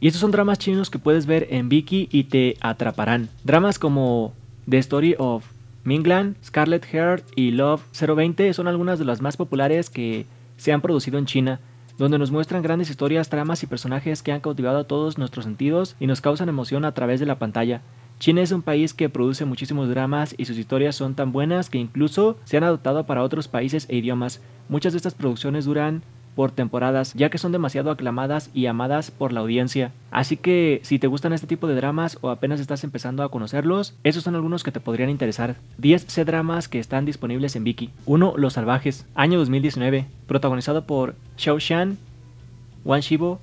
Y estos son dramas chinos que puedes ver en Viki y te atraparán. Dramas como The Story of Minglan, Scarlet Heart y Love 020 son algunas de las más populares que se han producido en China, donde nos muestran grandes historias, tramas y personajes que han cautivado a todos nuestros sentidos y nos causan emoción a través de la pantalla. China es un país que produce muchísimos dramas y sus historias son tan buenas que incluso se han adoptado para otros países e idiomas. Muchas de estas producciones duran por temporadas, ya que son demasiado aclamadas y amadas por la audiencia. Así que si te gustan este tipo de dramas o apenas estás empezando a conocerlos, esos son algunos que te podrían interesar. 10 C-dramas que están disponibles en Viki. 1. Los Salvajes, año 2019, protagonizado por Xiao Xian... Wan Shibo,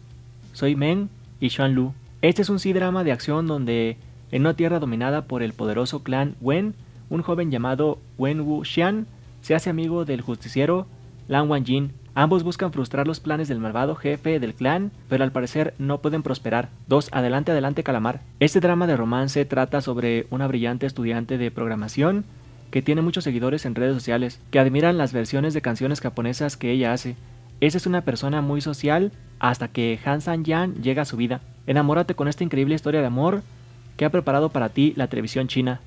Soy Meng... y Xuan Lu. Este es un C-drama de acción donde, en una tierra dominada por el poderoso clan Wen, un joven llamado Wen Wu Xian se hace amigo del justiciero Lan Wanjin. Ambos buscan frustrar los planes del malvado jefe del clan, pero al parecer no pueden prosperar. 2. Adelante, adelante, calamar. Este drama de romance trata sobre una brillante estudiante de programación que tiene muchos seguidores en redes sociales, que admiran las versiones de canciones japonesas que ella hace. Esa es una persona muy social hasta que Han San-yan llega a su vida. Enamórate con esta increíble historia de amor que ha preparado para ti la televisión china.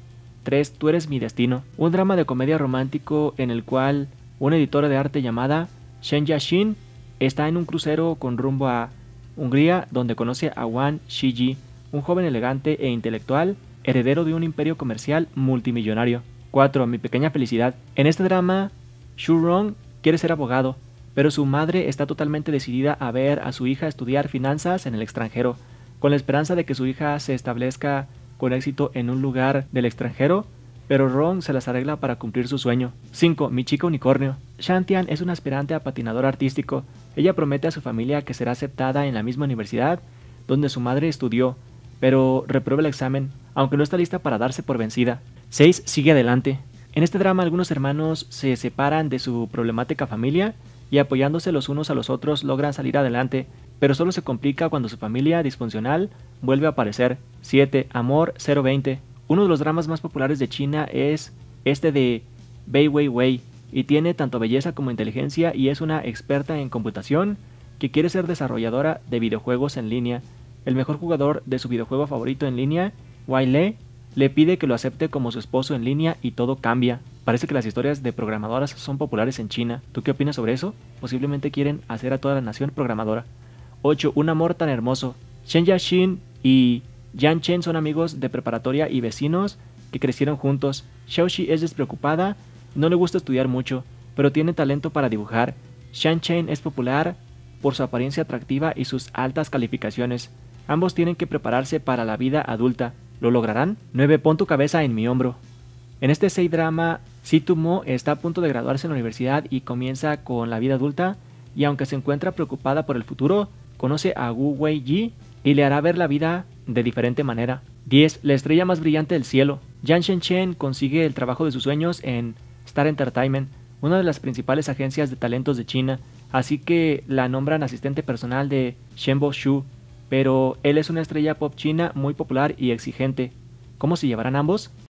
3. Tú eres mi destino. Un drama de comedia romántico en el cual una editora de arte llamada Shen Yashin está en un crucero con rumbo a Hungría donde conoce a Wan Shiji, un joven elegante e intelectual, heredero de un imperio comercial multimillonario. 4. Mi pequeña felicidad. En este drama, Xu Rong quiere ser abogado, pero su madre está totalmente decidida a ver a su hija estudiar finanzas en el extranjero, con la esperanza de que su hija se establezca con éxito en un lugar del extranjero pero Ron se las arregla para cumplir su sueño. 5. Mi chica unicornio. Shantian es una aspirante a patinador artístico. Ella promete a su familia que será aceptada en la misma universidad donde su madre estudió, pero reprueba el examen, aunque no está lista para darse por vencida. 6. Sigue adelante. En este drama algunos hermanos se separan de su problemática familia y apoyándose los unos a los otros logran salir adelante, pero solo se complica cuando su familia disfuncional vuelve a aparecer. 7. Amor 020. Uno de los dramas más populares de China es este de Bei Weiwei, y tiene tanto belleza como inteligencia y es una experta en computación que quiere ser desarrolladora de videojuegos en línea. El mejor jugador de su videojuego favorito en línea, Wai Le, le pide que lo acepte como su esposo en línea y todo cambia. Parece que las historias de programadoras son populares en China. ¿Tú qué opinas sobre eso? Posiblemente quieren hacer a toda la nación programadora. 8. Un amor tan hermoso. Shen Yashin y Yan Chen son amigos de preparatoria y vecinos que crecieron juntos. Xiaoxi es despreocupada, no le gusta estudiar mucho, pero tiene talento para dibujar. Shan Chen es popular por su apariencia atractiva y sus altas calificaciones. Ambos tienen que prepararse para la vida adulta. ¿Lo lograrán? 9. Pon tu cabeza en mi hombro. En este 6 drama, Situ Mo está a punto de graduarse en la universidad y comienza con la vida adulta, y aunque se encuentra preocupada por el futuro, conoce a Wu Wei Ji y le hará ver la vida de diferente manera. 10. La estrella más brillante del cielo. Yan Shen consigue el trabajo de sus sueños en Star Entertainment, una de las principales agencias de talentos de China, así que la nombran asistente personal de Shenbo Shu, pero él es una estrella pop china muy popular y exigente. ¿Cómo se llevarán ambos?